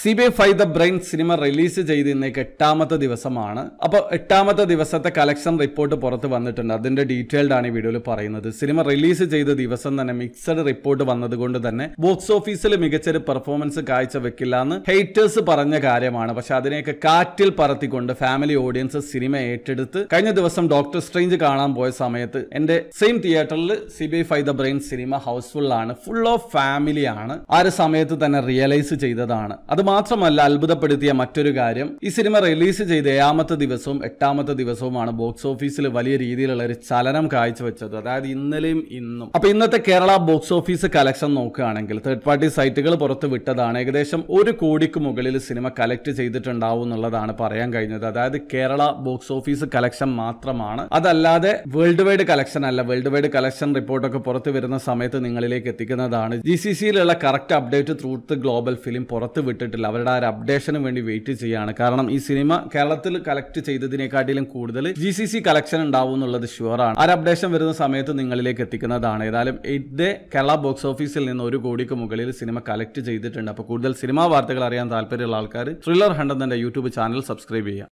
C B five the brain cinema release ചെയ്ത് ഇന്നേക്ക് എട്ടാമത്തെ ദിവസമാണ് അപ്പോൾ എട്ടാമത്തെ ദിവസത്തെ കളക്ഷൻ റിപ്പോർട്ട് പുറത്ത് വന്നിട്ടുണ്ട് അതിന്റെ ഡീറ്റെയിൽഡ് ആണ് ഈ വീഡിയോയിൽ പറയുന്നത് സിനിമ റിലീസ് ചെയ്ത ദിവസം തന്നെ മിക്സഡ് റിപ്പോർട്ട് വന്നതുകൊണ്ട് തന്നെ ബോക്സ് ഓഫീസിൽ മികച്ചൊരു പെർഫോമൻസ് വെക്കില്ല എന്ന് ഹെയ്റ്റേഴ്സ് പറഞ്ഞ കാര്യമാണ് പക്ഷെ അതിനെയൊക്കെ കാറ്റിൽ പറത്തിക്കൊണ്ട് ഫാമിലി ഓഡിയൻസ് സിനിമ ഏറ്റെടുത്ത് കഴിഞ്ഞ ദിവസം ഡോക്ടർ സ്ട്രേഞ്ച് കാണാൻ പോയ സമയത്ത് എന്റെ സെയിം തിയേറ്ററിൽ C B five the brain cinema house full ആണ് ഫുൾ ഓഫ് ഫാമിലി ആണ് ആ ഒരു സമയത്ത് തന്നെ റിയലൈസ് ചെയ്തതാണ് അത് മാത്രമല്ല അത്ഭുതപ്പെടുത്തിയ മറ്റൊരു കാര്യം ഈ സിനിമ റിലീസ് ചെയ്ത് ഏഴാമത്തെ ദിവസവും എട്ടാമത്തെ ദിവസവുമാണ് ബോക്സ് ഓഫീസിൽ വലിയ രീതിയിലുള്ള ഒരു ചലനം കാഴ്ചവെച്ചത് അതായത് ഇന്നലെയും ഇന്നും അപ്പൊ ഇന്നത്തെ കേരള ബോക്സ് ഓഫീസ് കലക്ഷൻ നോക്കുകയാണെങ്കിൽ തേർഡ് പാർട്ടി സൈറ്റുകൾ പുറത്ത് വിട്ടതാണ് ഏകദേശം ഒരു കോടിക്ക് മുകളിൽ സിനിമ കലക്ട് ചെയ്തിട്ടുണ്ടാവും എന്നുള്ളതാണ് പറയാൻ കഴിഞ്ഞത് അതായത് കേരള ബോക്സ് ഓഫീസ് കലക്ഷൻ മാത്രമാണ് അതല്ലാതെ വേൾഡ് വൈഡ് കലക്ഷൻ അല്ല വേൾഡ് വൈഡ് കലക്ഷൻ റിപ്പോർട്ടൊക്കെ പുറത്തു വരുന്ന സമയത്ത് നിങ്ങളിലേക്ക് എത്തിക്കുന്നതാണ് ജി സി സിയിലുള്ള correct update truth global film പുറത്ത് വിട്ടിട്ടില്ല ചെയ്തിട്ടില്ല അവരുടെ ആ ഒരു അപ്ഡേഷന് വേണ്ടി വെയിറ്റ് ചെയ്യാണ് കാരണം ഈ സിനിമ കേരളത്തിൽ കളക്ട് ചെയ്തതിനെക്കാട്ടിലും കൂടുതൽ ജി സി സി കളക്ഷൻ ഉണ്ടാവും എന്നുള്ളത് ഷുവറാണ് ആ ഒരു അപ്ഡേഷൻ വരുന്ന സമയത്ത് നിങ്ങളിലേക്ക് എത്തിക്കുന്നതാണ് ഏതായാലും ഇതേ കേരള ബോക്സ് ഓഫീസിൽ നിന്ന് ഒരു കോടിക്ക് മുകളിൽ സിനിമ കളക്ട് ചെയ്തിട്ടുണ്ട് അപ്പോൾ കൂടുതൽ സിനിമാ വാർത്തകൾ അറിയാൻ താല്പര്യമുള്ള ആൾക്കാർ ത്രില്ലർ ഹണ്ട് എന്നെ യൂട്യൂബ് ചാനൽ സബ്സ്ക്രൈബ് ചെയ്യുക